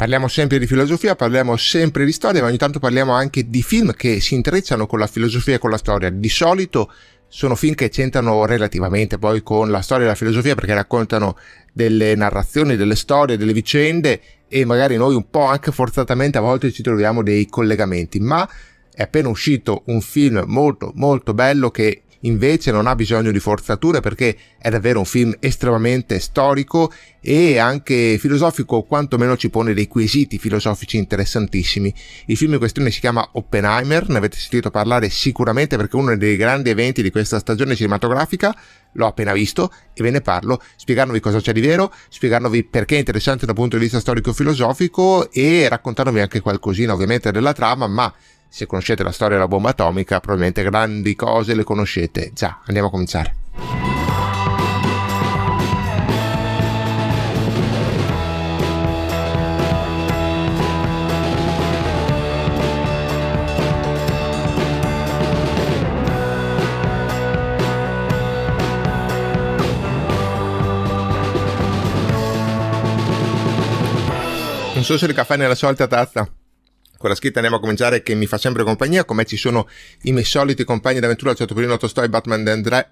Parliamo sempre di filosofia, parliamo sempre di storia, ma ogni tanto parliamo anche di film che si intrecciano con la filosofia e con la storia. Di solito sono film che c'entrano relativamente poi con la storia e la filosofia perché raccontano delle narrazioni, delle storie, delle vicende e magari noi un po' anche forzatamente a volte ci troviamo dei collegamenti, ma è appena uscito un film molto molto bello che invece non ha bisogno di forzature perché è davvero un film estremamente storico e anche filosofico, o quantomeno ci pone dei quesiti filosofici interessantissimi. Il film in questione si chiama Oppenheimer, ne avete sentito parlare sicuramente perché è uno dei grandi eventi di questa stagione cinematografica, l'ho appena visto e ve ne parlo, spiegandovi cosa c'è di vero, spiegandovi perché è interessante dal punto di vista storico-filosofico e raccontandovi anche qualcosina ovviamente della trama, ma se conoscete la storia della bomba atomica, probabilmente grandi cose le conoscete già. Andiamo a cominciare. Non so se il caffè è nella solita tazza con la scritta andiamo a cominciare che mi fa sempre compagnia, come ci sono i miei soliti compagni d'avventura, certo Ciottopolino Tostoi, Batman Dendré,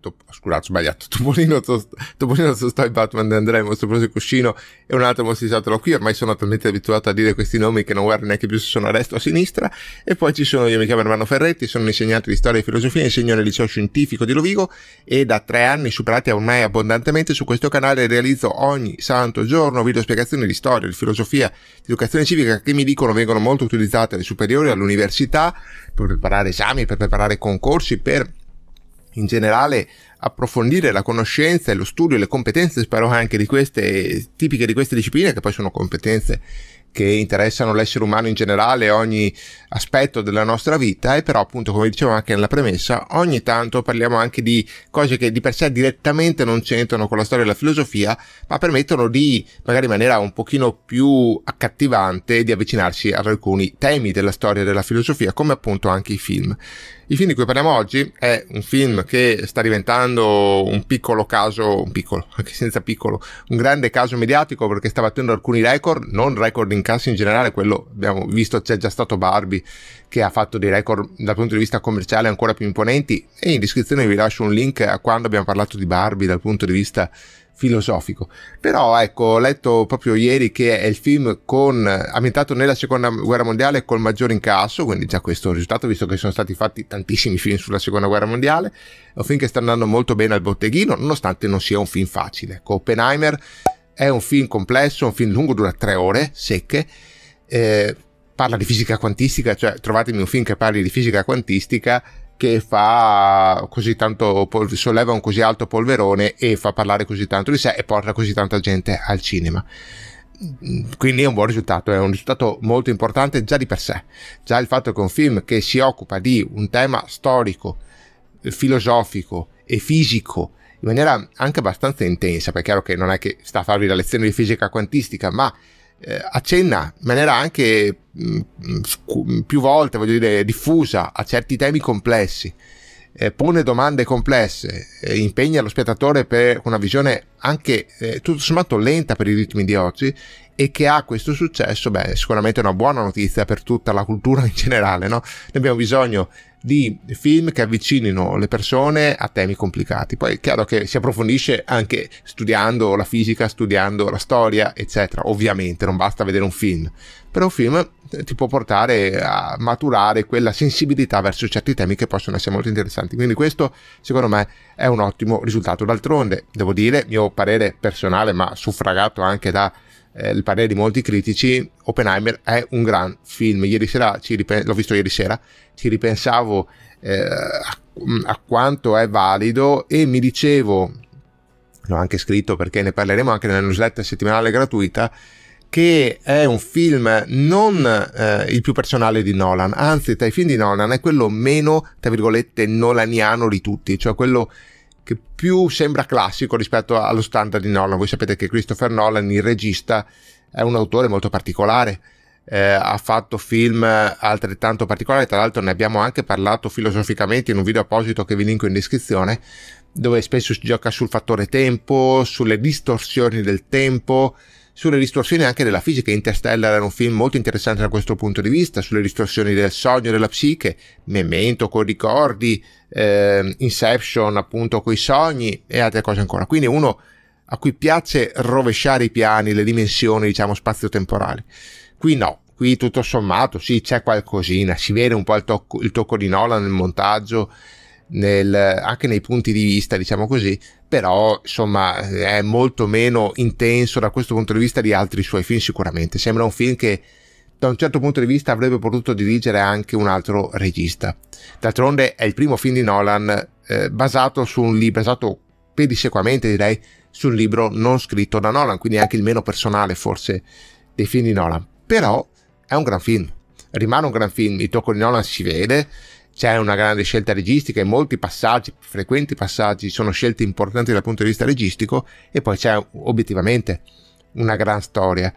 Top, scusate, sbagliato, Topolino, to, Topolino Tostò Batman Andrea, il mostro preso il cuscino e un altro mostrizzatelo qui, ormai sono talmente abituato a dire questi nomi che non guardo neanche più se sono a destra o a sinistra, e poi ci sono, io mi chiamo Ermanno Ferretti, sono un insegnante di storia e filosofia, insegno nel liceo scientifico di Rovigo e da tre anni superati ormai abbondantemente su questo canale realizzo ogni santo giorno video spiegazioni di storia, di filosofia, di educazione civica che mi dicono vengono molto utilizzate alle superiori, all'università, per preparare esami, per preparare concorsi, per in generale approfondire la conoscenza e lo studio e le competenze, spero anche di queste, tipiche di queste discipline, che poi sono competenze che interessano l'essere umano in generale, ogni aspetto della nostra vita, e però appunto come dicevo anche nella premessa, ogni tanto parliamo anche di cose che di per sé direttamente non c'entrano con la storia della filosofia, ma permettono di, magari in maniera un pochino più accattivante, di avvicinarsi ad alcuni temi della storia della filosofia, come appunto anche i film. Il film di cui parliamo oggi è un film che sta diventando un piccolo caso, un piccolo, anche senza piccolo, un grande caso mediatico perché sta battendo alcuni record, non record in cassa in generale, quello abbiamo visto c'è già stato Barbie che ha fatto dei record dal punto di vista commerciale ancora più imponenti e in descrizione vi lascio un link a quando abbiamo parlato di Barbie dal punto di vista filosofico. Però ecco, ho letto proprio ieri che è il film con, ambientato nella seconda guerra mondiale col maggior incasso, quindi già questo risultato, visto che sono stati fatti tantissimi film sulla seconda guerra mondiale, è un film che sta andando molto bene al botteghino, nonostante non sia un film facile. Ecco, Oppenheimer è un film complesso, un film lungo, dura tre ore secche. Eh, parla di fisica quantistica, cioè trovatemi un film che parli di fisica quantistica che fa così tanto, polver- solleva un così alto polverone e fa parlare così tanto di sé e porta così tanta gente al cinema mm, quindi è un buon risultato, è un risultato molto importante già di per sé. Già il fatto che un film che si occupa di un tema storico, filosofico e fisico in maniera anche abbastanza intensa, perché è chiaro che non è che sta a farvi la lezione di fisica quantistica, ma eh, accenna in maniera anche mh, mm, mm, mm, più volte, voglio dire, diffusa a certi temi complessi, eh, pone domande complesse, eh, impegna lo spettatore per una visione anche eh, tutto sommato lenta per i ritmi di oggi e che ha questo successo, beh, sicuramente è una buona notizia per tutta la cultura in generale, no? Ne abbiamo bisogno di film che avvicinino le persone a temi complicati. Poi è chiaro che si approfondisce anche studiando la fisica, studiando la storia, eccetera. Ovviamente non basta vedere un film, però un film eh, ti può portare a maturare quella sensibilità verso certi temi che possono essere molto interessanti. Quindi questo, secondo me, è un ottimo risultato. D'altronde, devo dire, mio parere personale, ma suffragato anche dal eh, parere di molti critici, Oppenheimer è un gran film. Ieri sera, ripen- l'ho visto ieri sera, ci ripensavo eh, a, a quanto è valido e mi dicevo, l'ho anche scritto perché ne parleremo anche nella newsletter settimanale gratuita, che è un film non eh, il più personale di Nolan, anzi tra i film di Nolan è quello meno, tra virgolette, nolaniano di tutti, cioè quello che più sembra classico rispetto allo standard di Nolan. Voi sapete che Christopher Nolan, il regista, è un autore molto particolare, eh, ha fatto film altrettanto particolari, tra l'altro ne abbiamo anche parlato filosoficamente in un video apposito che vi linko in descrizione, dove spesso si gioca sul fattore tempo, sulle distorsioni del tempo, sulle distorsioni anche della fisica. Interstellar era un film molto interessante da questo punto di vista, sulle distorsioni del sogno, della psiche, Memento con i ricordi, eh, Inception appunto con i sogni e altre cose ancora. Quindi uno a cui piace rovesciare i piani, le dimensioni, diciamo, spazio-temporali. Qui no, qui tutto sommato sì, c'è qualcosina, si vede un po' il tocco, il tocco di Nolan nel montaggio, nel, anche nei punti di vista, diciamo così, però insomma è molto meno intenso da questo punto di vista di altri suoi film sicuramente. Sembra un film che da un certo punto di vista avrebbe potuto dirigere anche un altro regista. D'altronde è il primo film di Nolan eh, basato su un libro, basato pedissequamente direi, su un libro non scritto da Nolan, quindi anche il meno personale forse dei film di Nolan. Però è un gran film, rimane un gran film, il tocco di Nolan si vede, c'è una grande scelta registica e molti passaggi, frequenti passaggi, sono scelte importanti dal punto di vista registico e poi c'è obiettivamente una gran storia.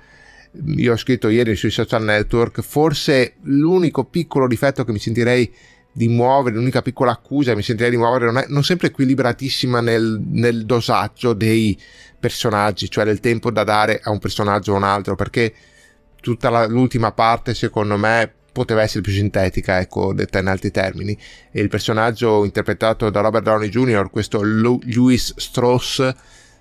Io ho scritto ieri sui social network, forse l'unico piccolo difetto che mi sentirei di muovere, l'unica piccola accusa che mi sentirei di muovere non è non sempre equilibratissima nel, nel dosaggio dei personaggi, cioè del tempo da dare a un personaggio o un altro, perché tutta la, l'ultima parte secondo me poteva essere più sintetica, ecco, detta in altri termini. E il personaggio interpretato da Robert Downey Jr., questo Louis Strauss,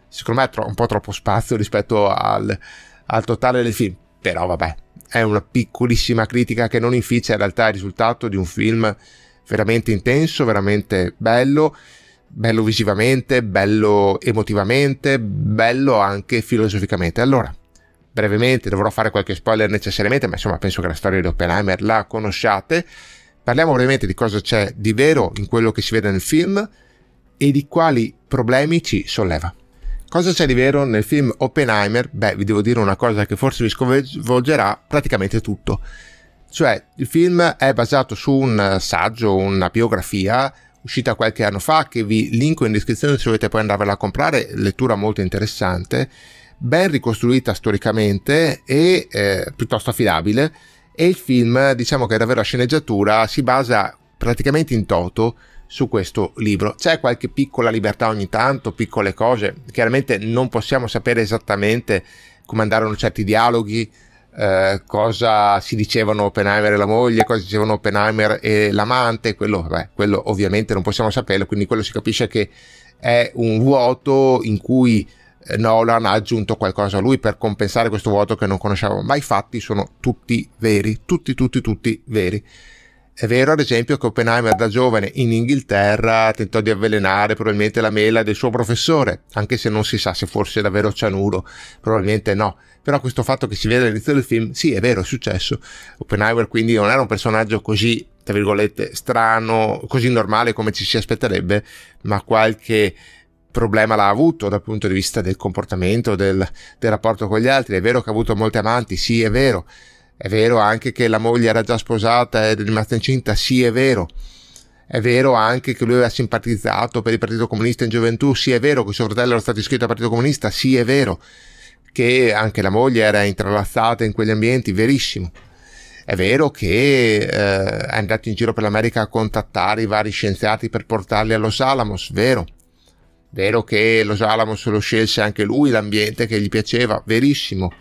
secondo me ha un po' troppo spazio rispetto al, al totale del film. Però vabbè, è una piccolissima critica che non inficia in realtà il risultato di un film veramente intenso, veramente bello bello visivamente, bello emotivamente, bello anche filosoficamente. Allora, brevemente, dovrò fare qualche spoiler necessariamente, ma insomma penso che la storia di Oppenheimer la conosciate. Parliamo brevemente di cosa c'è di vero in quello che si vede nel film e di quali problemi ci solleva. Cosa c'è di vero nel film Oppenheimer? Beh, vi devo dire una cosa che forse vi sconvolgerà praticamente tutto. Cioè, il film è basato su un saggio, una biografia uscita qualche anno fa che vi linko in descrizione se volete poi andarvela a comprare, lettura molto interessante ben ricostruita storicamente e eh, piuttosto affidabile e il film diciamo che è davvero la sceneggiatura si basa praticamente in toto su questo libro. C'è qualche piccola libertà ogni tanto, piccole cose, chiaramente non possiamo sapere esattamente come andarono certi dialoghi, eh, cosa si dicevano Oppenheimer e la moglie, cosa dicevano Oppenheimer e l'amante, quello, beh, quello ovviamente non possiamo saperlo, quindi quello si capisce che è un vuoto in cui eh, Nolan ha aggiunto qualcosa a lui per compensare questo vuoto che non conosciamo, ma i fatti sono tutti veri, tutti, tutti, tutti veri. È vero, ad esempio, che Oppenheimer da giovane in Inghilterra tentò di avvelenare probabilmente la mela del suo professore, anche se non si sa se fosse davvero cianuro, probabilmente no. Però questo fatto che si vede all'inizio del film, sì, è vero, è successo. Oppenheimer quindi non era un personaggio così, tra virgolette, strano, così normale come ci si aspetterebbe, ma qualche problema l'ha avuto dal punto di vista del comportamento, del, del rapporto con gli altri. È vero che ha avuto molte amanti, sì, è vero. È vero anche che la moglie era già sposata ed è rimasta incinta, sì, è vero. È vero anche che lui aveva simpatizzato per il Partito Comunista in gioventù, sì, è vero che suo fratello era stato iscritto al Partito Comunista, sì, è vero che anche la moglie era intralazzata in quegli ambienti, verissimo. È vero che eh, è andato in giro per l'America a contattare i vari scienziati per portarli a Los Alamos, vero. Vero che Los Alamos lo scelse anche lui l'ambiente che gli piaceva, verissimo.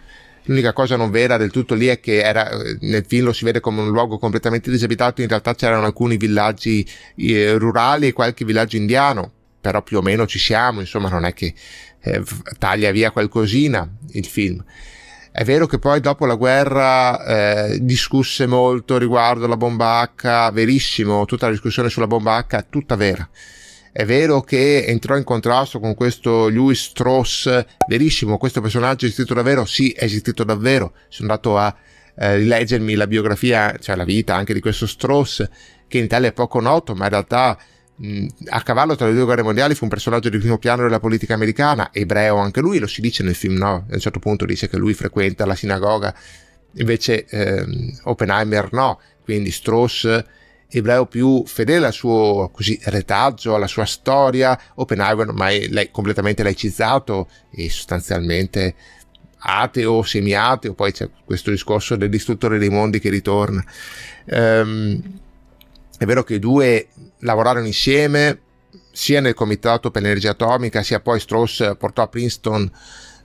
L'unica cosa non vera del tutto lì è che era, eh, nel film lo si vede come un luogo completamente disabitato, in realtà c'erano alcuni villaggi eh, rurali e qualche villaggio indiano, però più o meno ci siamo, insomma non è che eh, taglia via qualcosina il film. È vero che poi dopo la guerra eh, discusse molto riguardo alla bomba H, verissimo, tutta la discussione sulla bomba H è tutta vera. È vero che entrò in contrasto con questo Louis Strauss, verissimo, questo personaggio è esistito davvero? Sì, è esistito davvero. Sono andato a eh, rileggermi la biografia, cioè la vita anche di questo Strauss, che in Italia è poco noto, ma in realtà mh, a cavallo tra le due guerre mondiali fu un personaggio di primo piano della politica americana, ebreo anche lui, lo si dice nel film, no? A un certo punto dice che lui frequenta la sinagoga, invece ehm, Oppenheimer no, quindi Strauss ebreo più fedele al suo così, retaggio, alla sua storia. Oppenheimer ormai è completamente laicizzato e sostanzialmente ateo, semiateo, poi c'è questo discorso del distruttore dei mondi che ritorna. Ehm, è vero che i due lavorarono insieme sia nel comitato per l'energia atomica, sia poi Strauss portò a Princeton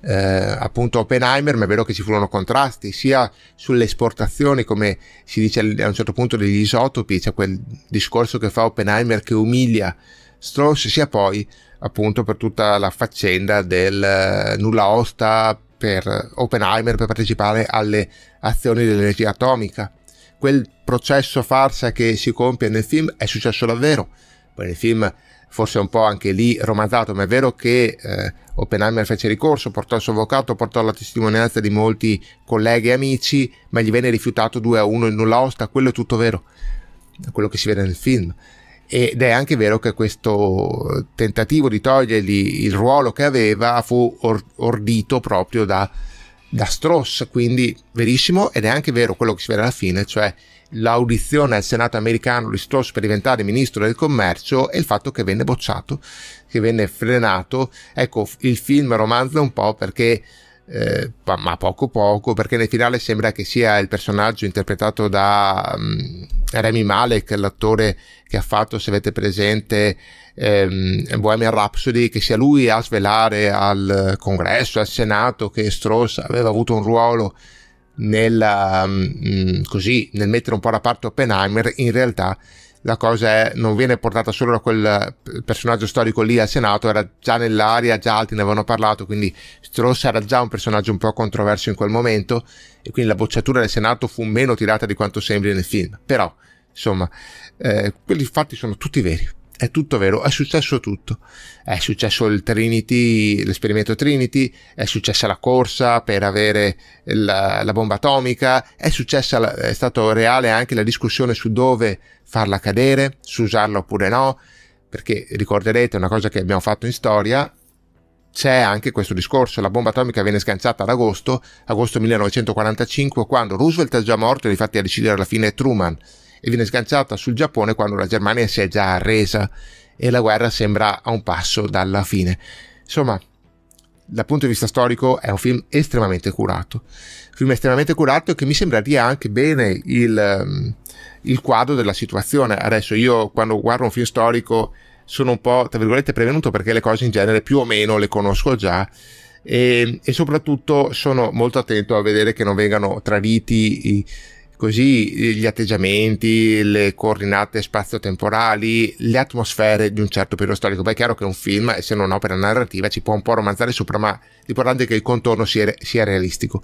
eh, appunto Oppenheimer, ma è vero che ci furono contrasti sia sulle esportazioni, come si dice a un certo punto degli isotopi, c'è cioè quel discorso che fa Oppenheimer che umilia Strauss, sia poi appunto per tutta la faccenda del eh, nulla osta per Oppenheimer per partecipare alle azioni dell'energia atomica. Quel processo farsa che si compie nel film è successo davvero. Poi nel film forse un po' anche lì romanzato, ma è vero che eh, Oppenheimer fece ricorso, portò il suo avvocato, portò la testimonianza di molti colleghi e amici, ma gli venne rifiutato 2 a 1 in nulla osta, quello è tutto vero, è quello che si vede nel film. Ed è anche vero che questo tentativo di togliergli il ruolo che aveva fu or- ordito proprio da, da Strauss, quindi verissimo, ed è anche vero quello che si vede alla fine, cioè l'audizione al Senato americano di Strauss per diventare ministro del commercio e il fatto che venne bocciato, che venne frenato. Ecco, il film romanza un po' perché eh, ma poco poco, perché nel finale sembra che sia il personaggio interpretato da um, Remy Malek, l'attore che ha fatto, se avete presente, ehm, Bohemian Rhapsody, che sia lui a svelare al congresso, al senato, che Strauss aveva avuto un ruolo nel, um, mm, mm, così, nel mettere un po' da parte Oppenheimer, in realtà la cosa è, non viene portata solo da quel eh, personaggio storico lì al Senato, era già nell'aria, già altri ne avevano parlato, quindi Strauss era già un personaggio un po' controverso in quel momento e quindi la bocciatura del Senato fu meno tirata di quanto sembri nel film. Però, insomma, eh, quelli fatti sono tutti veri è tutto vero, è successo tutto. È successo il Trinity, l'esperimento Trinity, è successa la corsa per avere la, la bomba atomica, è successa, la, è stato reale anche la discussione su dove farla cadere, su usarla oppure no, perché ricorderete una cosa che abbiamo fatto in storia, c'è anche questo discorso, la bomba atomica viene sganciata ad agosto, agosto 1945, quando Roosevelt è già morto e infatti a decidere alla fine è Truman e viene sganciata sul Giappone quando la Germania si è già arresa e la guerra sembra a un passo dalla fine. Insomma, dal punto di vista storico è un film estremamente curato. Un film estremamente curato che mi sembra dia anche bene il, ehm, il quadro della situazione. Adesso io quando guardo un film storico sono un po', tra virgolette, prevenuto perché le cose in genere più o meno le conosco già. E, e, soprattutto sono molto attento a vedere che non vengano traditi i, Così eh, gli atteggiamenti, le coordinate spazio-temporali, le atmosfere di un certo periodo storico. Beh, è chiaro che un film, essendo un'opera narrativa, ci può un po' romanzare sopra, ma l'importante è che il contorno sia, sia realistico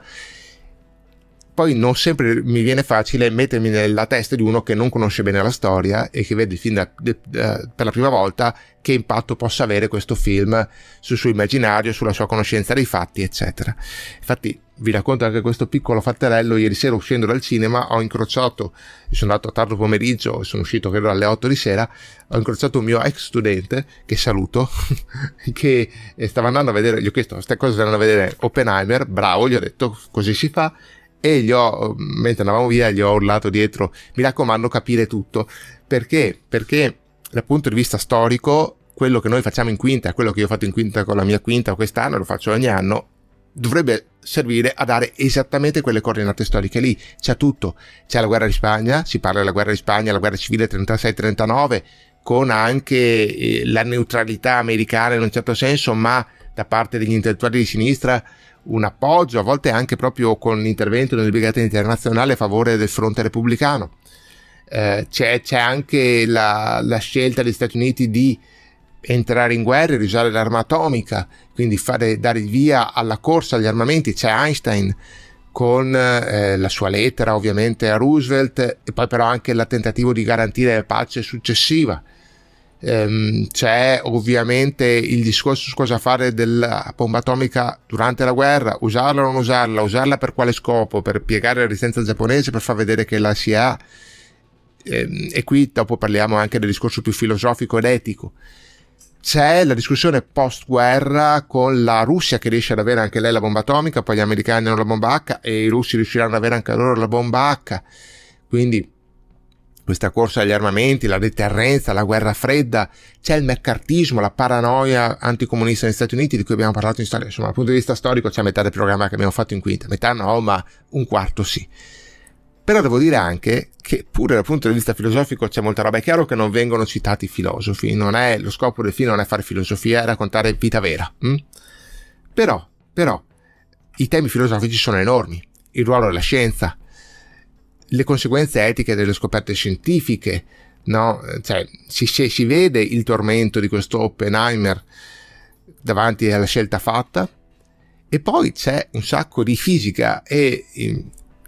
poi non sempre mi viene facile mettermi nella testa di uno che non conosce bene la storia e che vede fin da, de, de, per la prima volta che impatto possa avere questo film sul suo immaginario, sulla sua conoscenza dei fatti, eccetera. Infatti vi racconto anche questo piccolo fatterello, ieri sera uscendo dal cinema ho incrociato, sono andato a tardo pomeriggio, sono uscito credo alle 8 di sera, ho incrociato un mio ex studente, che saluto, che eh, stava andando a vedere, gli ho chiesto, queste cose andando a vedere Oppenheimer, bravo, gli ho detto, così si fa, e gli ho, mentre andavamo via, gli ho urlato dietro, mi raccomando capire tutto, perché? Perché dal punto di vista storico, quello che noi facciamo in quinta, quello che io ho fatto in quinta con la mia quinta quest'anno, lo faccio ogni anno, dovrebbe servire a dare esattamente quelle coordinate storiche lì. C'è tutto, c'è la guerra di Spagna, si parla della guerra di Spagna, la guerra civile 36-39, con anche eh, la neutralità americana in un certo senso, ma da parte degli intellettuali di sinistra un appoggio, a volte anche proprio con l'intervento di brigate internazionale a favore del fronte repubblicano. Eh, c'è, c'è, anche la, la, scelta degli Stati Uniti di entrare in guerra e usare l'arma atomica, quindi fare, dare via alla corsa agli armamenti. C'è Einstein con eh, la sua lettera ovviamente a Roosevelt e poi però anche il tentativo di garantire la pace successiva ehm, c'è ovviamente il discorso su cosa fare della bomba atomica durante la guerra, usarla o non usarla, usarla per quale scopo, per piegare la resistenza giapponese, per far vedere che la si ha. Ehm, e qui dopo parliamo anche del discorso più filosofico ed etico c'è la discussione post guerra con la Russia che riesce ad avere anche lei la bomba atomica, poi gli americani hanno la bomba H e i russi riusciranno ad avere anche loro la bomba H. Quindi questa corsa agli armamenti, la deterrenza, la guerra fredda, c'è il meccartismo, la paranoia anticomunista negli Stati Uniti di cui abbiamo parlato in storia, insomma dal punto di vista storico c'è metà del programma che abbiamo fatto in quinta, metà no, ma un quarto sì. Però devo dire anche che pure dal punto di vista filosofico c'è molta roba, è chiaro che non vengono citati i filosofi, è, lo scopo del film non è fare filosofia, è raccontare vita vera. Hm? Però, però, i temi filosofici sono enormi, il ruolo della scienza, le conseguenze etiche delle scoperte scientifiche, no? Cioè, si, si vede il tormento di questo Oppenheimer davanti alla scelta fatta e poi c'è un sacco di fisica e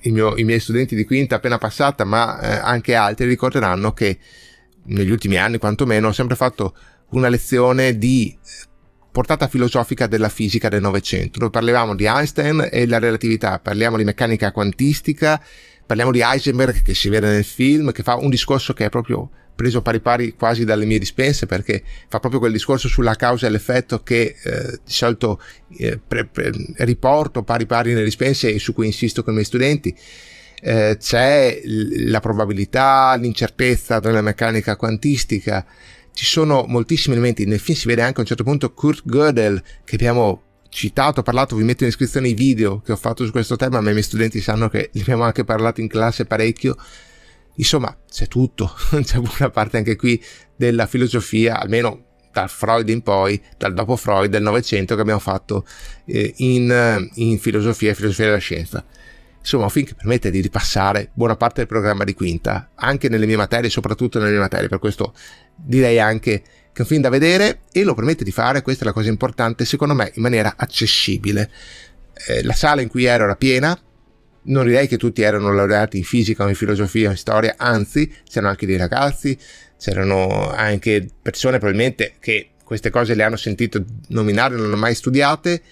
mio, i miei studenti di quinta appena passata, ma eh, anche altri ricorderanno che negli ultimi anni quantomeno ho sempre fatto una lezione di portata filosofica della fisica del Novecento, dove parlavamo di Einstein e la relatività, parliamo di meccanica quantistica Parliamo di Heisenberg che si vede nel film, che fa un discorso che è proprio preso pari pari quasi dalle mie dispense perché fa proprio quel discorso sulla causa e l'effetto che eh, di solito eh, pre, pre, riporto pari pari nelle dispense e su cui insisto con i miei studenti. Eh, c'è la probabilità, l'incertezza della meccanica quantistica, ci sono moltissimi elementi. Nel film si vede anche a un certo punto Kurt Gödel, che abbiamo citato, parlato, vi metto in descrizione i video che ho fatto su questo tema, ma i miei studenti sanno che li abbiamo anche parlato in classe parecchio. Insomma, c'è tutto, c'è buona parte anche qui della filosofia, almeno dal Freud in poi, dal dopo Freud del Novecento che abbiamo fatto eh, in, eh, in, filosofia e filosofia della scienza. Insomma, finché permette di ripassare buona parte del programma di quinta, anche nelle mie materie, soprattutto nelle mie materie, per questo direi anche che è un film da vedere e lo permette di fare, questa è la cosa importante, secondo me, in maniera accessibile. Eh, la sala in cui ero era piena, non direi che tutti erano laureati in fisica o in filosofia o in storia, anzi c'erano anche dei ragazzi, c'erano anche persone probabilmente che queste cose le hanno sentito nominare, non le hanno mai studiate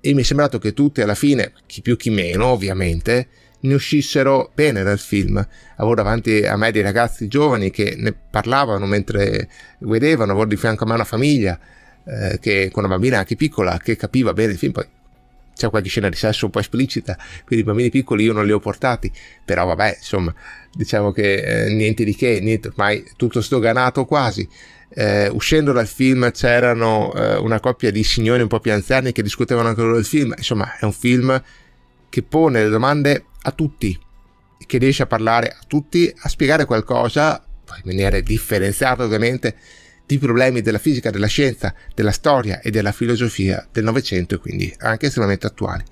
e mi è sembrato che tutti alla fine, chi più chi meno ovviamente, ne uscissero bene dal film. Avevo davanti a me dei ragazzi giovani che ne parlavano mentre vedevano, avevo di fianco a me una famiglia eh, che, con una bambina anche piccola che capiva bene il film. Poi c'è qualche scena di sesso un po' esplicita, quindi i bambini piccoli io non li ho portati, però vabbè, insomma, diciamo che eh, niente di che, niente, ormai tutto sdoganato quasi. Eh, uscendo dal film c'erano eh, una coppia di signori un po' più anziani che discutevano anche loro del film, insomma è un film che pone le domande a tutti, che riesce a parlare a tutti, a spiegare qualcosa, in maniera differenziata ovviamente, di problemi della fisica, della scienza, della storia e della filosofia del Novecento e quindi anche estremamente attuali,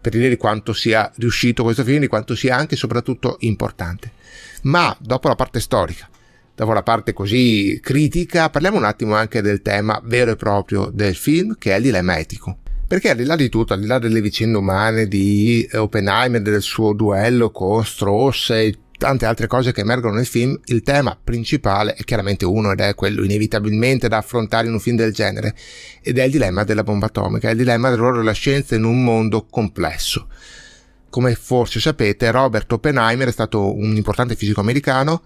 per dire di quanto sia riuscito questo film, di quanto sia anche e soprattutto importante. Ma dopo la parte storica, dopo la parte così critica, parliamo un attimo anche del tema vero e proprio del film, che è il dilemma etico. Perché al di là di tutto, al di là delle vicende umane di eh, Oppenheimer, del suo duello con Strauss e tante altre cose che emergono nel film, il tema principale è chiaramente uno ed è quello inevitabilmente da affrontare in un film del genere, ed è il dilemma della bomba atomica, è il dilemma del ruolo della scienza in un mondo complesso. Come forse sapete, Robert Oppenheimer è stato un importante fisico americano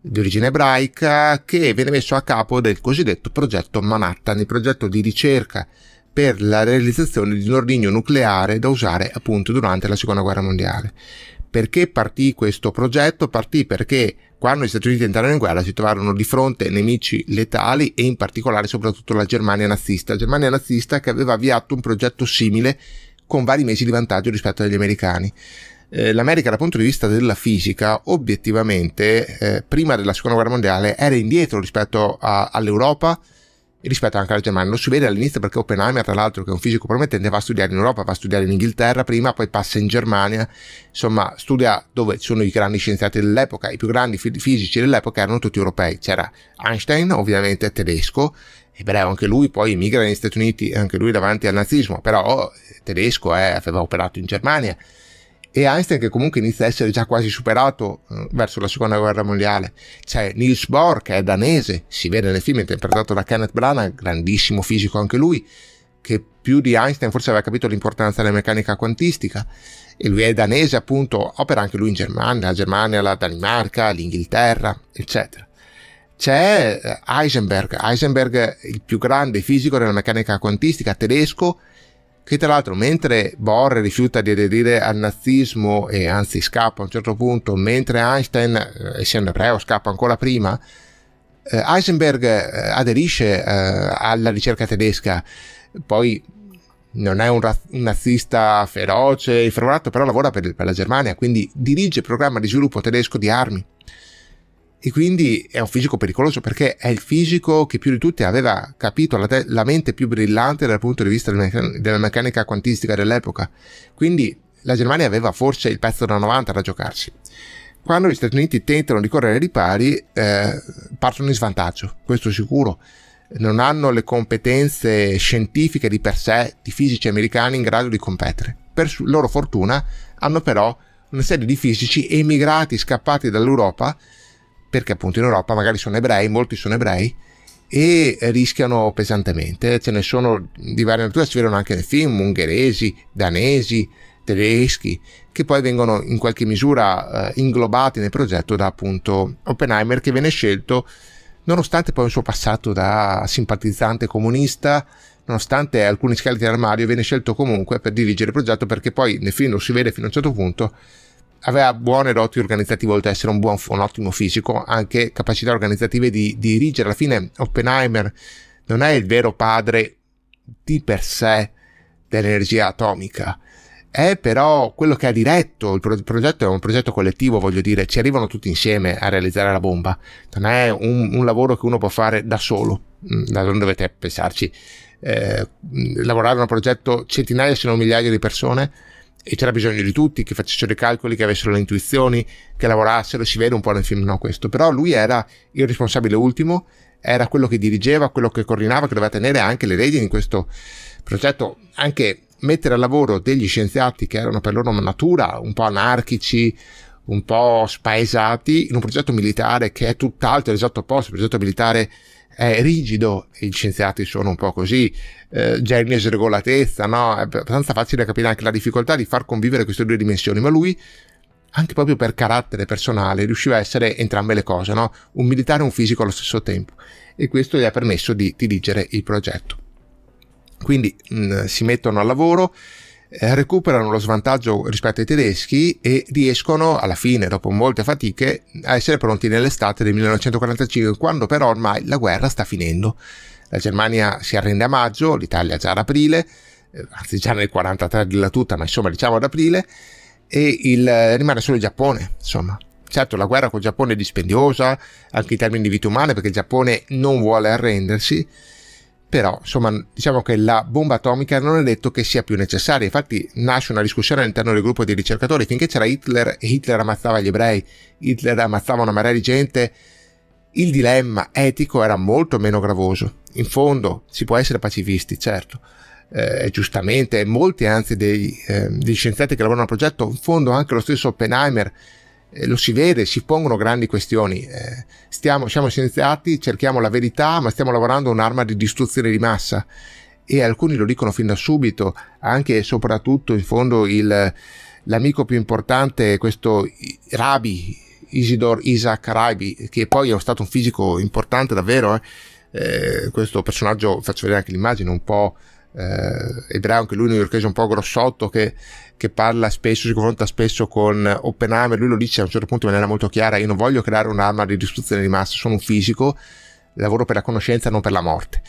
di origine ebraica che viene messo a capo del cosiddetto progetto Manhattan, il progetto di ricerca per la realizzazione di un ordigno nucleare da usare appunto durante la seconda guerra mondiale. Perché partì questo progetto? Partì perché quando gli Stati Uniti entrarono in guerra si trovarono di fronte nemici letali e in particolare soprattutto la Germania nazista. La Germania nazista che aveva avviato un progetto simile con vari mesi di vantaggio rispetto agli americani eh, l'America dal punto di vista della fisica obiettivamente eh, prima della seconda guerra mondiale era indietro rispetto all'Europa rispetto anche alla Germania. Lo si vede all'inizio perché Oppenheimer, tra l'altro, che è un fisico promettente, va a studiare in Europa, va a studiare in Inghilterra prima, poi passa in Germania, insomma, studia dove sono i grandi scienziati dell'epoca, i più grandi fisici dell'epoca erano tutti europei. C'era Einstein, ovviamente tedesco, ebreo anche lui, poi emigra negli Stati Uniti, anche lui davanti al nazismo, però eh, tedesco, eh, aveva operato in Germania e Einstein che comunque inizia a essere già quasi superato eh, verso la seconda guerra mondiale. C'è Niels Bohr che è danese, si vede nel film interpretato da Kenneth Branagh, grandissimo fisico anche lui, che più di Einstein forse aveva capito l'importanza della meccanica quantistica e lui è danese appunto, opera anche lui in Germania, la Germania, la Danimarca, l'Inghilterra, eccetera. C'è eh, Heisenberg, Heisenberg il più grande fisico della meccanica quantistica tedesco, che tra l'altro mentre Bohr rifiuta di aderire al nazismo e anzi scappa a un certo punto, mentre Einstein, eh, essendo ebreo, scappa ancora prima, eh, Heisenberg eh, aderisce alla ricerca tedesca, poi non è un, raz- un nazista feroce e fervorato, però lavora per, per la Germania, quindi dirige il programma di sviluppo tedesco di armi. E quindi è un fisico pericoloso perché è il fisico che più di tutti aveva capito la, te- la mente più brillante dal punto di vista della, meccan- della meccanica quantistica dell'epoca. Quindi la Germania aveva forse il pezzo da 90 da giocarci quando gli Stati Uniti tentano di correre ai ripari eh, partono in svantaggio, questo sicuro. Non hanno le competenze scientifiche di per sé di fisici americani in grado di competere. Per loro fortuna hanno però una serie di fisici emigrati, scappati dall'Europa, perché appunto in Europa magari sono ebrei, molti sono ebrei e rischiano pesantemente. Ce ne sono di varie natura, si vedono anche nei film, ungheresi, danesi, tedeschi, che poi vengono in qualche misura eh, inglobati nel progetto da appunto Oppenheimer che viene scelto nonostante poi il suo passato da simpatizzante comunista, nonostante alcuni scheletri armadio, viene scelto comunque per dirigere il progetto perché poi nel film lo si vede fino a un certo punto aveva buone doti organizzative, oltre ad essere un, buon, un ottimo fisico, anche capacità organizzative di, di dirigere. Alla fine Oppenheimer non è il vero padre di per sé dell'energia atomica, è però quello che ha diretto, il, pro- il, progetto è un progetto collettivo, voglio dire, ci arrivano tutti insieme a realizzare la bomba, non è un, un lavoro che uno può fare da solo, mm, da non dovete pensarci. Eh, lavorare a un progetto centinaia se non migliaia di persone e c'era bisogno di tutti che facessero i calcoli, che avessero le intuizioni, che lavorassero, si vede un po' nel film no, questo, però lui era il responsabile ultimo, era quello che dirigeva, quello che coordinava, che doveva tenere anche le redini in questo progetto, anche mettere al lavoro degli scienziati che erano per loro natura un po' anarchici, un po' spaesati, in un progetto militare che è tutt'altro, l'esatto opposto, il progetto militare è rigido, gli scienziati sono un po' così, eh, Jenny sregò la no? È abbastanza facile capire anche la difficoltà di far convivere queste due dimensioni, ma lui anche proprio per carattere personale, riusciva a essere entrambe le cose, no? un militare e un fisico allo stesso tempo. E questo gli ha permesso di dirigere il progetto. Quindi mh, si mettono al lavoro, eh, recuperano lo svantaggio rispetto ai tedeschi e riescono alla fine, dopo molte fatiche, a essere pronti nell'estate del 1945, quando però ormai la guerra sta finendo. La Germania si arrende a maggio, l'Italia già ad aprile, eh, anzi già nel 43 della tutta, ma insomma diciamo ad aprile, e il, eh, rimane solo il Giappone, insomma. Certo, la guerra col Giappone è dispendiosa, anche in termini di vita umana, perché il Giappone non vuole arrendersi, però insomma diciamo che la bomba atomica non è detto che sia più necessaria infatti nasce una discussione all'interno del gruppo di ricercatori finché c'era Hitler e Hitler ammazzava gli ebrei Hitler ammazzava una marea di gente il dilemma etico era molto meno gravoso in fondo si può essere pacifisti certo eh, giustamente molti anzi dei, eh, degli scienziati che lavorano al progetto in fondo anche lo stesso Oppenheimer eh, lo si vede, si pongono grandi questioni. Eh, stiamo, siamo scienziati, cerchiamo la verità, ma stiamo lavorando un'arma di distruzione di massa. E alcuni lo dicono fin da subito, anche e soprattutto in fondo il, l'amico più importante, è questo Rabi, Isidor Isaac Rabi, che poi è stato un fisico importante davvero, eh? eh questo personaggio, faccio vedere anche l'immagine, un po' eh, ebreo, anche lui newyorkese un po' grossotto, che, che, parla spesso, si confronta spesso con Oppenheimer, lui lo dice a un certo punto in maniera molto chiara, io non voglio creare un'arma di distruzione di massa, sono un fisico, lavoro per la conoscenza, non per la morte.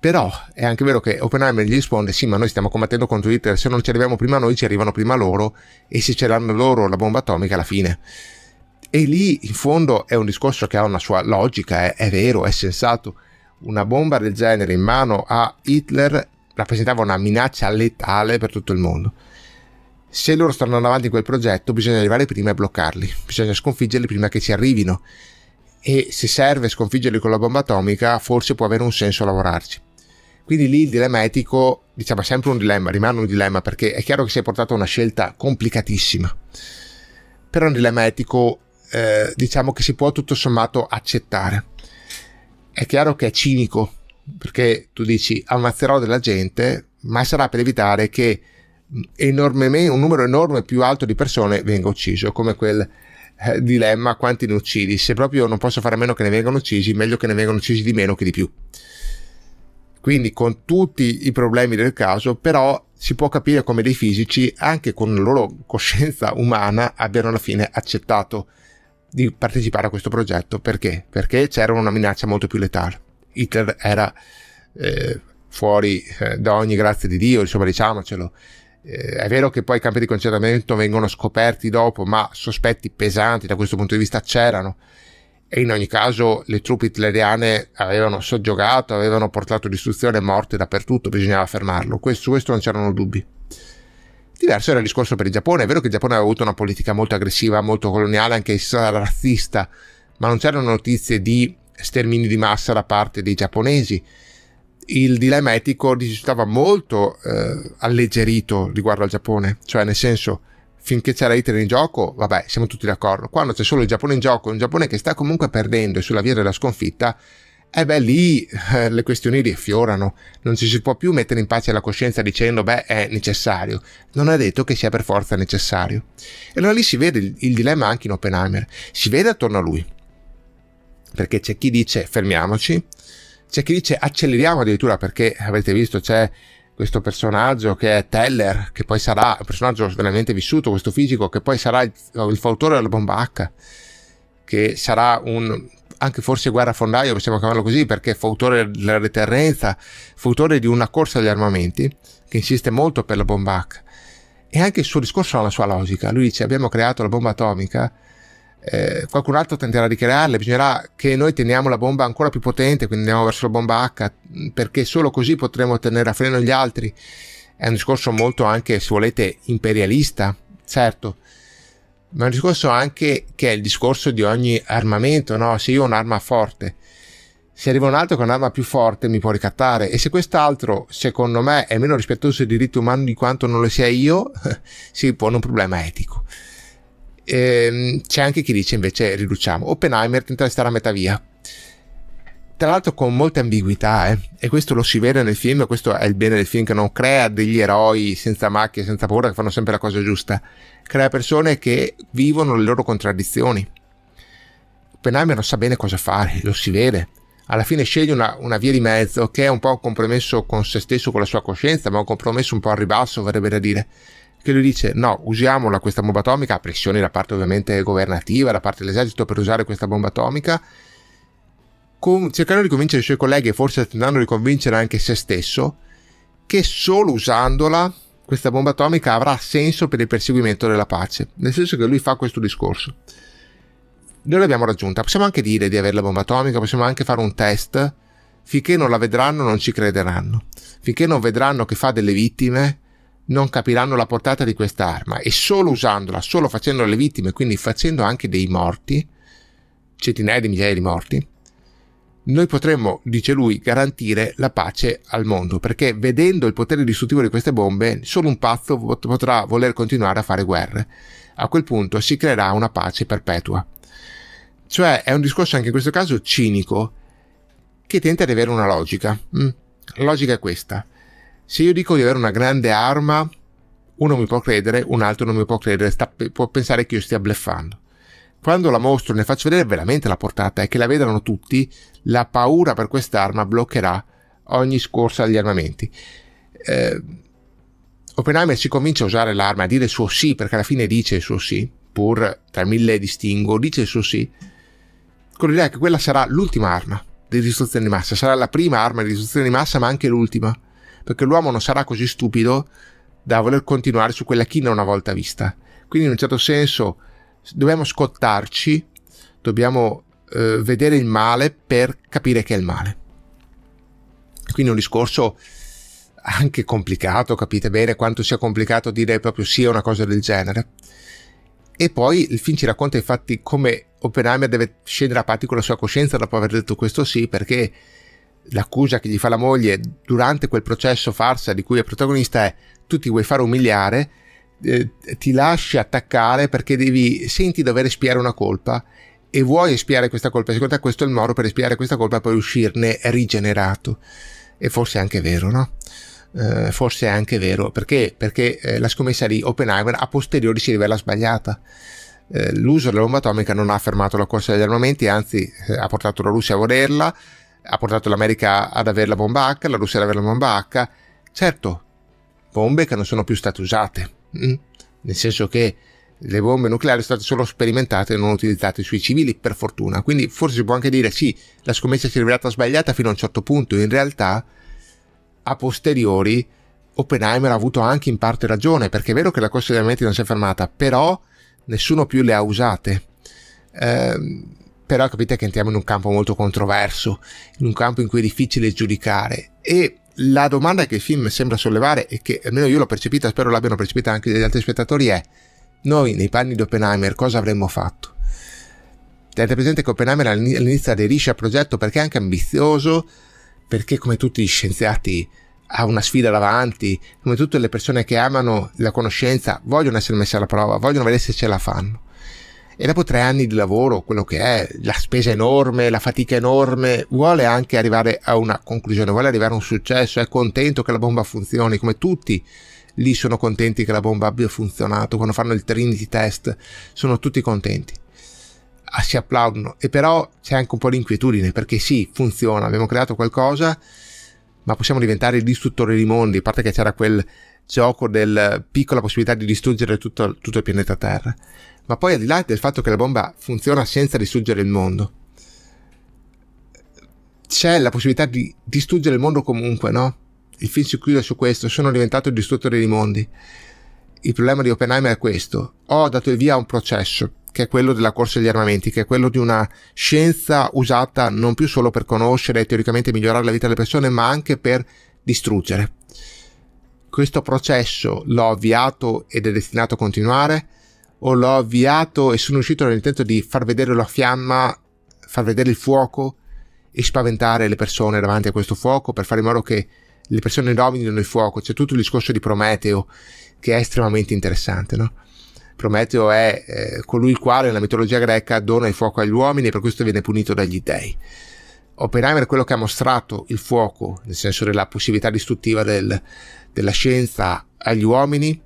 Però è anche vero che Oppenheimer gli risponde: Sì, ma noi stiamo combattendo contro Hitler. Se non ci arriviamo prima noi, ci arrivano prima loro. E se ce l'hanno loro la bomba atomica, alla fine. E lì, in fondo, è un discorso che ha una sua logica, è, è vero, è sensato. Una bomba del genere in mano a Hitler rappresentava una minaccia letale per tutto il mondo. Se loro stanno avanti in quel progetto, bisogna arrivare prima e bloccarli, bisogna sconfiggerli prima che ci arrivino. E se serve sconfiggerli con la bomba atomica, forse può avere un senso lavorarci. Quindi lì il dilemma etico, diciamo, è sempre un dilemma, rimane un dilemma, perché è chiaro che si è portato a una scelta complicatissima. Però è un dilemma etico, eh, diciamo, che si può tutto sommato accettare. È chiaro che è cinico perché tu dici ammazzerò della gente, ma sarà per evitare che un numero enorme più alto di persone venga ucciso, come quel eh, dilemma quanti ne uccidi, se proprio non posso fare a meno che ne vengano uccisi, meglio che ne vengano uccisi di meno che di più. Quindi con tutti i problemi del caso, però si può capire come dei fisici, anche con la loro coscienza umana, abbiano alla fine accettato di partecipare a questo progetto. Perché? Perché c'era una minaccia molto più letale. Hitler era eh, fuori eh, da ogni grazia di Dio, insomma diciamocelo. Eh, è vero che poi i campi di concentramento vengono scoperti dopo, ma sospetti pesanti da questo punto di vista c'erano. E in ogni caso le truppe hitleriane avevano soggiogato, avevano portato distruzione e morte dappertutto, bisognava fermarlo. su questo non c'erano dubbi. Diverso era il discorso per il Giappone. È vero che il Giappone aveva avuto una politica molto aggressiva, molto coloniale, anche se era razzista, ma non c'erano notizie di stermini di massa da parte dei giapponesi. Il dilemma etico risultava molto eh, alleggerito riguardo al Giappone, cioè nel senso finché c'era Hitler in gioco, vabbè, siamo tutti d'accordo. Quando c'è solo il Giappone in gioco, un Giappone che sta comunque perdendo e sulla via della sconfitta, e eh beh, lì eh, le questioni riaffiorano. Non ci si può più mettere in pace la coscienza dicendo, beh, è necessario. Non è detto che sia per forza necessario. E allora lì si vede il, il dilemma anche in Oppenheimer. Si vede attorno a lui perché c'è chi dice fermiamoci, c'è chi dice acceleriamo addirittura perché avete visto c'è questo personaggio che è Teller, che poi sarà un personaggio veramente vissuto, questo fisico, che poi sarà il, il fautore della bomba H, che sarà un anche forse guerrafondaio, possiamo chiamarlo così, perché fautore della deterrenza, fautore di una corsa agli armamenti, che insiste molto per la bomba H. E anche il suo discorso ha la sua logica. Lui dice abbiamo creato la bomba atomica eh, qualcun altro tenterà di crearle, bisognerà che noi teniamo la bomba ancora più potente, quindi andiamo verso la bomba H, perché solo così potremo tenere a freno gli altri. È un discorso molto anche, se volete, imperialista, certo, ma è un discorso anche che è il discorso di ogni armamento, no? Se io ho un'arma forte, se arriva un altro con un'arma più forte mi può ricattare e se quest'altro secondo me è meno rispettoso dei diritti umani di quanto non lo sia io si pone un problema etico Ehm, c'è anche chi dice invece riduciamo. Oppenheimer tenta di stare a metà via. Tra l'altro con molte ambiguità, eh? e questo lo si vede nel film, questo è il bene del film che non crea degli eroi senza macchie, senza paura, che fanno sempre la cosa giusta, crea persone che vivono le loro contraddizioni. Oppenheimer non sa bene cosa fare, lo si vede, alla fine sceglie una, una, via di mezzo che è un po' un compromesso con se stesso, con la sua coscienza, ma un compromesso un po' a ribasso, verrebbe da dire che lui dice no, usiamola questa bomba atomica, a pressioni da parte ovviamente governativa, da parte dell'esercito per usare questa bomba atomica, con, cercando di convincere i suoi colleghi e forse tentando di convincere anche se stesso, che solo usandola questa bomba atomica avrà senso per il perseguimento della pace, nel senso che lui fa questo discorso. Noi l'abbiamo raggiunta, possiamo anche dire di avere la bomba atomica, possiamo anche fare un test, finché non la vedranno non ci crederanno, finché non vedranno che fa delle vittime, non capiranno la portata di questa arma e solo usandola, solo facendo le vittime, quindi facendo anche dei morti, centinaia di migliaia di morti, noi potremmo, dice lui, garantire la pace al mondo, perché vedendo il potere distruttivo di queste bombe, solo un pazzo potrà voler continuare a fare guerre. A quel punto si creerà una pace perpetua. Cioè è un discorso anche in questo caso cinico, che tenta di avere una logica. Mm? La logica è questa. Se io dico di avere una grande arma, uno mi può credere, un altro non mi può credere, sta, può pensare che io stia bleffando. Quando la mostro e ne faccio vedere veramente la portata e che la vedano tutti, la paura per quest'arma bloccherà ogni scorsa agli armamenti. Eh, Oppenheimer si convince a usare l'arma, a dire il suo sì, perché alla fine dice il suo sì, pur tra mille distinguo, dice il suo sì, con l'idea che quella sarà l'ultima arma di distruzione di massa, sarà la prima arma di distruzione di massa, ma anche l'ultima perché l'uomo non sarà così stupido da voler continuare su quella china una volta vista. Quindi in un certo senso dobbiamo scottarci, dobbiamo eh, vedere il male per capire che è il male. Quindi un discorso anche complicato, capite bene quanto sia complicato dire proprio sì a una cosa del genere. E poi il film ci racconta infatti come Oppenheimer deve scendere a patti con la sua coscienza dopo aver detto questo sì, perché l'accusa che gli fa la moglie durante quel processo farsa di cui è protagonista è tu ti vuoi fare umiliare, eh, ti lasci attaccare perché devi, senti dover espiare una colpa e vuoi espiare questa colpa. Secondo te questo è il modo per espiare questa colpa e poi uscirne rigenerato. E forse è anche vero, no? Eh, forse è anche vero, perché? Perché eh, la scommessa di Oppenheimer a posteriori si rivela sbagliata eh, l'uso della bomba atomica non ha fermato la corsa degli armamenti, anzi eh, ha portato la Russia a volerla, ha portato l'America ad avere la bomba H, la Russia ad avere la bomba H. Certo, bombe che non sono più state usate, mm? nel senso che le bombe nucleari sono state solo sperimentate e non utilizzate sui civili, per fortuna. Quindi forse si può anche dire sì, la scommessa si è rivelata sbagliata fino a un certo punto, in realtà a posteriori Oppenheimer ha avuto anche in parte ragione, perché è vero che la corsa degli alimenti non si è fermata, però nessuno più le ha usate. Ehm, però capite che entriamo in un campo molto controverso, in un campo in cui è difficile giudicare e la domanda che il film sembra sollevare e che almeno io l'ho percepita, spero l'abbiano percepita anche gli altri spettatori è noi nei panni di Oppenheimer cosa avremmo fatto? Tenete presente che Oppenheimer all'inizio aderisce al progetto perché è anche ambizioso, perché come tutti gli scienziati ha una sfida davanti, come tutte le persone che amano la conoscenza vogliono essere messe alla prova, vogliono vedere se ce la fanno e dopo tre anni di lavoro, quello che è, la spesa enorme, la fatica enorme, vuole anche arrivare a una conclusione, vuole arrivare a un successo, è contento che la bomba funzioni, come tutti lì sono contenti che la bomba abbia funzionato, quando fanno il Trinity test sono tutti contenti ah, si applaudono e però c'è anche un po' l'inquietudine perché sì, funziona, abbiamo creato qualcosa ma possiamo diventare distruttori di mondi, a parte che c'era quel gioco del piccola possibilità di distruggere tutto, tutto il pianeta Terra, ma poi al di là del fatto che la bomba funziona senza distruggere il mondo, c'è la possibilità di distruggere il mondo comunque, no? Il film si chiude su questo, sono diventato il distruttore di mondi. Il problema di Oppenheimer è questo, ho dato il via a un processo, che è quello della corsa agli armamenti, che è quello di una scienza usata non più solo per conoscere e teoricamente migliorare la vita delle persone, ma anche per distruggere questo processo l'ho avviato ed è destinato a continuare? O l'ho avviato e sono uscito nell'intento di far vedere la fiamma, far vedere il fuoco e spaventare le persone davanti a questo fuoco per fare in modo che le persone dominino il fuoco? C'è tutto il discorso di Prometeo che è estremamente interessante, no? Prometeo è eh, colui il quale nella mitologia greca dona il fuoco agli uomini e per questo viene punito dagli dèi. Oppenheimer è quello che ha mostrato il fuoco, nel senso della possibilità distruttiva del, della scienza agli uomini.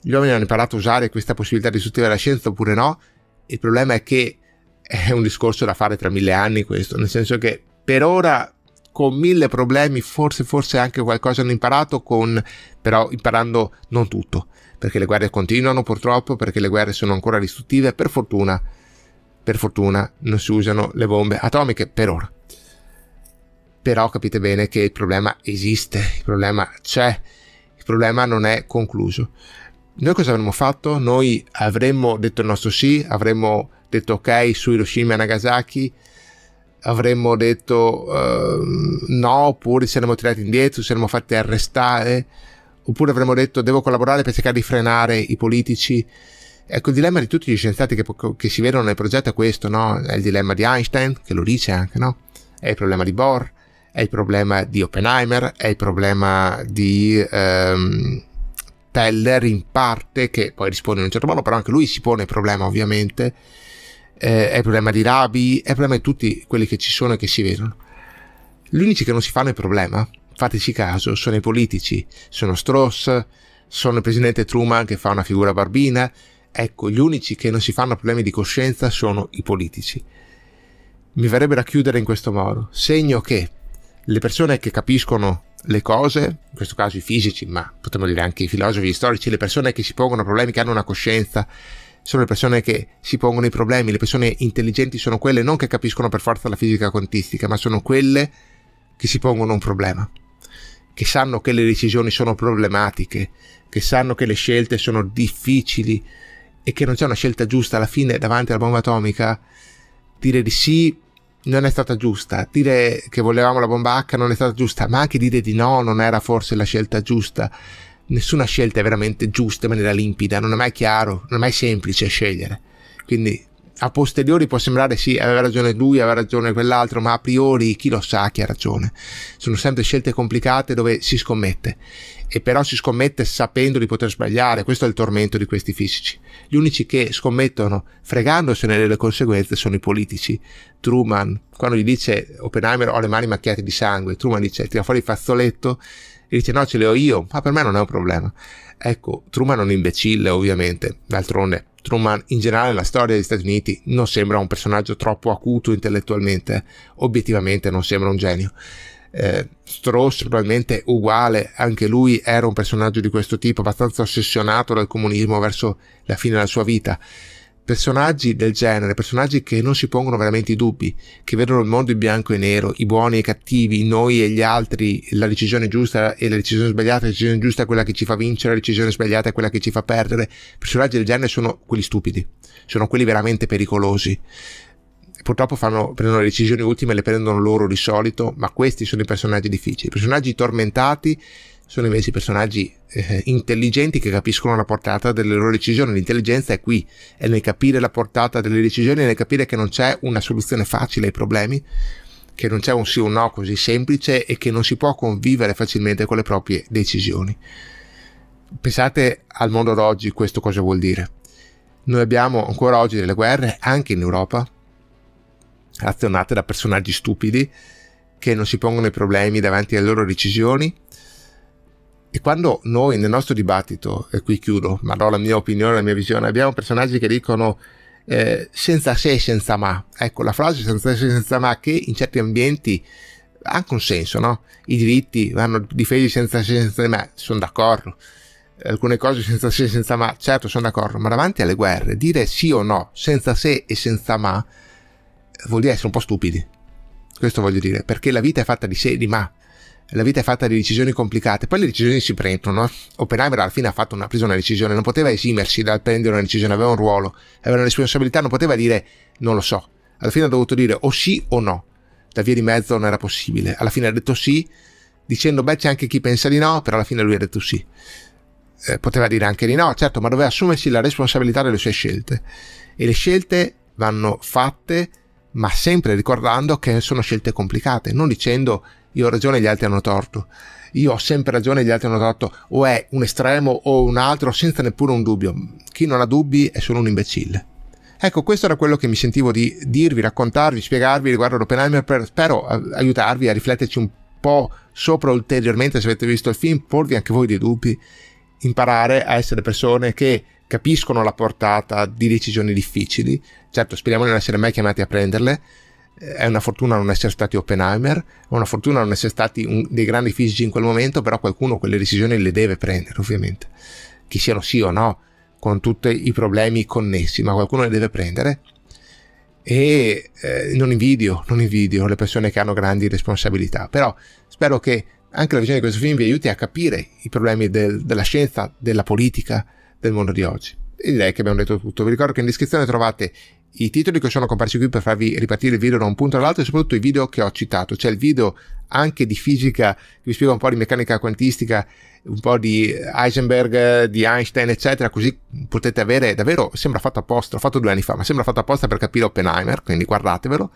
Gli uomini hanno imparato a usare questa possibilità distruttiva della scienza oppure no? Il problema è che è un discorso da fare tra mille anni questo, nel senso che per ora con mille problemi forse forse anche qualcosa hanno imparato, con, però imparando non tutto, perché le guerre continuano purtroppo, perché le guerre sono ancora distruttive, per fortuna, per fortuna non si usano le bombe atomiche per ora però capite bene che il problema esiste, il problema c'è, il problema non è concluso. Noi cosa avremmo fatto? Noi avremmo detto il nostro sì, avremmo detto ok su Hiroshima e Nagasaki, avremmo detto uh, no, oppure ci saremmo tirati indietro, ci saremmo fatti arrestare, oppure avremmo detto devo collaborare per cercare di frenare i politici. Ecco, il dilemma di tutti gli scienziati che, che si vedono nel progetto è questo, no? È il dilemma di Einstein, che lo dice anche, no? È il problema di Bohr, è il problema di Oppenheimer, è il problema di ehm, Teller in parte, che poi risponde in un certo modo, però anche lui si pone il problema ovviamente, eh, è il problema di Rabi, è il problema di tutti quelli che ci sono e che si vedono. Gli unici che non si fanno il problema, fateci caso, sono i politici, sono Strauss, sono il presidente Truman che fa una figura barbina, ecco, gli unici che non si fanno problemi di coscienza sono i politici. Mi verrebbe da chiudere in questo modo, segno che le persone che capiscono le cose, in questo caso i fisici, ma potremmo dire anche i filosofi, gli storici, le persone che si pongono problemi, che hanno una coscienza, sono le persone che si pongono i problemi, le persone intelligenti sono quelle non che capiscono per forza la fisica quantistica, ma sono quelle che si pongono un problema, che sanno che le decisioni sono problematiche, che sanno che le scelte sono difficili e che non c'è una scelta giusta alla fine davanti alla bomba atomica. Dire di sì non è stata giusta, dire che volevamo la bomba H non è stata giusta, ma anche dire di no non era forse la scelta giusta. Nessuna scelta è veramente giusta in maniera limpida, non è mai chiaro, non è mai semplice scegliere. Quindi a posteriori può sembrare sì, aveva ragione lui, aveva ragione quell'altro, ma a priori chi lo sa chi ha ragione. Sono sempre scelte complicate dove si scommette e però si scommette sapendo di poter sbagliare, questo è il tormento di questi fisici. Gli unici che scommettono fregandosene delle conseguenze sono i politici. Truman, quando gli dice Oppenheimer ho le mani macchiate di sangue, Truman dice tira fuori il fazzoletto e dice no ce le ho io, ma per me non è un problema. Ecco, Truman è un imbecille ovviamente, d'altronde Truman in generale nella storia degli Stati Uniti non sembra un personaggio troppo acuto intellettualmente, obiettivamente non sembra un genio. Eh, Strauss probabilmente uguale, anche lui era un personaggio di questo tipo, abbastanza ossessionato dal comunismo verso la fine della sua vita personaggi del genere, personaggi che non si pongono veramente i dubbi, che vedono il mondo in bianco e nero, i buoni e i cattivi, noi e gli altri, la decisione giusta e la decisione sbagliata, la decisione giusta è quella che ci fa vincere, la decisione sbagliata è quella che ci fa perdere. Personaggi del genere sono quelli stupidi, sono quelli veramente pericolosi. Purtroppo fanno, prendono le decisioni ultime, e le prendono loro di solito, ma questi sono i personaggi difficili, personaggi tormentati sono invece personaggi eh, intelligenti che capiscono la portata delle loro decisioni. L'intelligenza è qui, è nel capire la portata delle decisioni, è nel capire che non c'è una soluzione facile ai problemi, che non c'è un sì o un no così semplice e che non si può convivere facilmente con le proprie decisioni. Pensate al mondo d'oggi questo cosa vuol dire. Noi abbiamo ancora oggi delle guerre, anche in Europa, azionate da personaggi stupidi che non si pongono i problemi davanti alle loro decisioni e quando noi nel nostro dibattito, e qui chiudo, ma do la mia opinione, la mia visione, abbiamo personaggi che dicono eh, senza se e senza ma, ecco la frase senza se e senza ma che in certi ambienti ha anche un senso, no? I diritti vanno difesi senza se e senza ma, sono d'accordo. Alcune cose senza se e senza ma, certo sono d'accordo, ma davanti alle guerre dire sì o no senza se e senza ma vuol dire essere un po' stupidi. Questo voglio dire, perché la vita è fatta di se e di ma la vita è fatta di decisioni complicate, poi le decisioni si prendono. Oppenheimer alla fine ha, fatto una, ha preso una decisione, non poteva esimersi dal prendere una decisione, aveva un ruolo, aveva una responsabilità, non poteva dire non lo so. Alla fine ha dovuto dire o sì o no. Da via di mezzo non era possibile. Alla fine ha detto sì, dicendo beh c'è anche chi pensa di no, però alla fine lui ha detto sì. Eh, poteva dire anche di no, certo, ma doveva assumersi la responsabilità delle sue scelte. E le scelte vanno fatte, ma sempre ricordando che sono scelte complicate, non dicendo io ho ragione e gli altri hanno torto, io ho sempre ragione e gli altri hanno torto, o è un estremo o un altro senza neppure un dubbio. Chi non ha dubbi è solo un imbecille. Ecco, questo era quello che mi sentivo di dirvi, raccontarvi, spiegarvi riguardo ad per, spero aiutarvi a rifletterci un po' sopra ulteriormente se avete visto il film, porvi anche voi dei dubbi, imparare a essere persone che capiscono la portata di decisioni difficili, certo speriamo di non essere mai chiamati a prenderle, è una fortuna non essere stati Oppenheimer, è una fortuna non essere stati un, dei grandi fisici in quel momento, però qualcuno quelle decisioni le deve prendere, ovviamente, che siano sì o no, con tutti i problemi connessi, ma qualcuno le deve prendere. E eh, non invidio, non invidio le persone che hanno grandi responsabilità, però spero che anche la visione di questo film vi aiuti a capire i problemi del, della scienza, della politica, del mondo di oggi. E direi che abbiamo detto tutto. Vi ricordo che in descrizione trovate i titoli che sono comparsi qui per farvi ripartire il video da un punto all'altro e soprattutto i video che ho citato. C'è il video anche di fisica che vi spiega un po' di meccanica quantistica, un po' di Heisenberg, di Einstein, eccetera, così potete avere davvero, sembra fatto apposta, l'ho fatto due anni fa, ma sembra fatto apposta per capire Oppenheimer, quindi guardatevelo.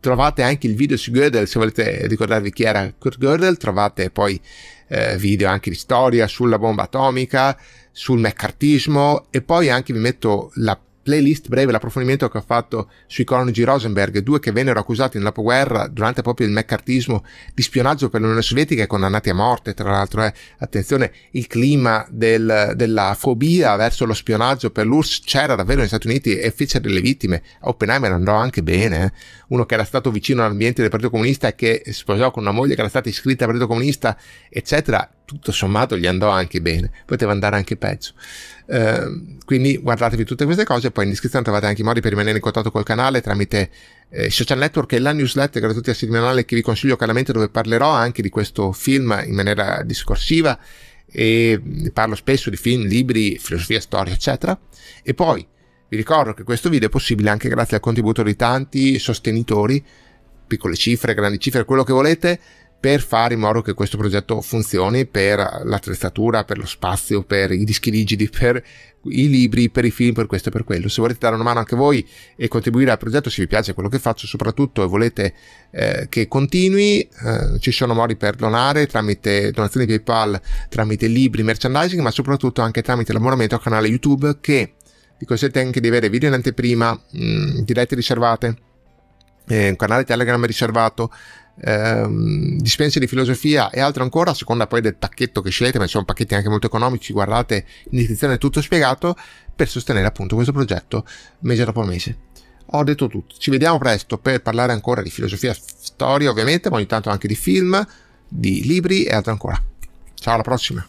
Trovate anche il video su Gödel, se volete ricordarvi chi era Kurt Gödel, trovate poi eh, video anche di storia sulla bomba atomica, sul meccartismo e poi anche vi metto la playlist breve, l'approfondimento che ho fatto sui coniugi Rosenberg, due che vennero accusati nel dopoguerra durante proprio il meccartismo di spionaggio per l'Unione Sovietica e condannati a morte, tra l'altro, eh, attenzione, il clima del, della fobia verso lo spionaggio per l'URSS c'era davvero negli Stati Uniti e fece delle vittime. Oppenheimer andò anche bene, eh. uno che era stato vicino all'ambiente del Partito Comunista e che sposò con una moglie che era stata iscritta al Partito Comunista, eccetera, tutto sommato gli andò anche bene, poteva andare anche peggio. Eh, quindi guardatevi tutte queste cose, poi in descrizione trovate anche i modi per rimanere in contatto col canale tramite eh, social network e la newsletter gratuita settimanale che vi consiglio caramente dove parlerò anche di questo film in maniera discorsiva e parlo spesso di film, libri, filosofia, storia, eccetera. E poi vi ricordo che questo video è possibile anche grazie al contributo di tanti sostenitori, piccole cifre, grandi cifre, quello che volete per fare in modo che questo progetto funzioni per l'attrezzatura, per lo spazio, per i dischi rigidi, per i libri, per i film, per questo e per quello. Se volete dare una mano anche voi e contribuire al progetto, se vi piace quello che faccio soprattutto e volete eh, che continui, eh, ci sono modi per donare tramite donazioni PayPal, tramite libri, merchandising, ma soprattutto anche tramite l'abbonamento al canale YouTube che vi consente anche di avere video in anteprima, mh, mm, dirette riservate, eh, un canale Telegram riservato, ehm, dispense di filosofia e altro ancora, a seconda poi del pacchetto che scegliete, ma sono pacchetti anche molto economici, guardate in descrizione tutto spiegato, per sostenere appunto questo progetto mese dopo mese. Ho detto tutto, ci vediamo presto per parlare ancora di filosofia, storia ovviamente, ma ogni tanto anche di film, di libri e altro ancora. Ciao, alla prossima!